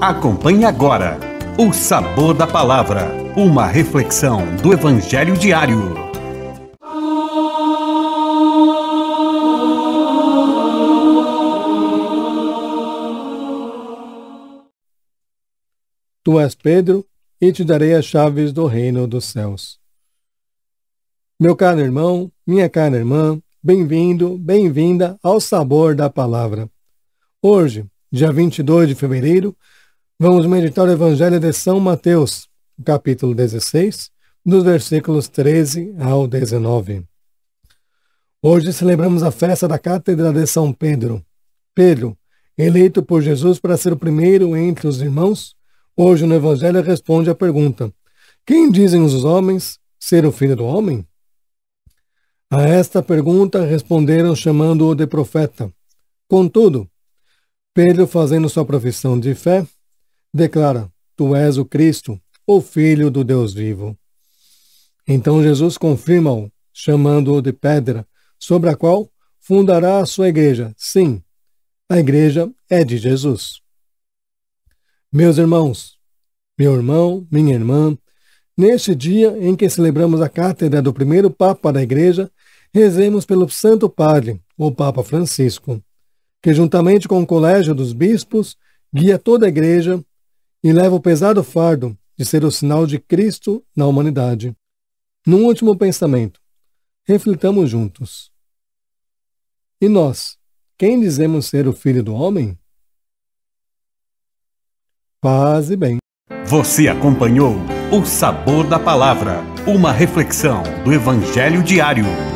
Acompanhe agora o Sabor da Palavra, uma reflexão do Evangelho diário. Tu és Pedro, e te darei as chaves do reino dos céus. Meu caro irmão, minha cara irmã, bem-vindo, bem-vinda ao Sabor da Palavra. Hoje, dia 22 de fevereiro, Vamos meditar o Evangelho de São Mateus, capítulo 16, dos versículos 13 ao 19. Hoje celebramos a festa da Cátedra de São Pedro. Pedro, eleito por Jesus para ser o primeiro entre os irmãos, hoje no Evangelho responde à pergunta: Quem dizem os homens ser o filho do homem? A esta pergunta responderam chamando-o de profeta. Contudo, Pedro, fazendo sua profissão de fé, declara: Tu és o Cristo, o Filho do Deus vivo. Então Jesus confirma-o, chamando-o de pedra, sobre a qual fundará a sua igreja. Sim, a igreja é de Jesus. Meus irmãos, meu irmão, minha irmã, neste dia em que celebramos a cátedra do primeiro Papa da Igreja, rezemos pelo Santo Padre, o Papa Francisco, que juntamente com o Colégio dos Bispos guia toda a Igreja e leva o pesado fardo de ser o sinal de Cristo na humanidade. Num último pensamento, reflitamos juntos. E nós, quem dizemos ser o Filho do Homem? Paz e bem. Você acompanhou o Sabor da Palavra, uma reflexão do Evangelho diário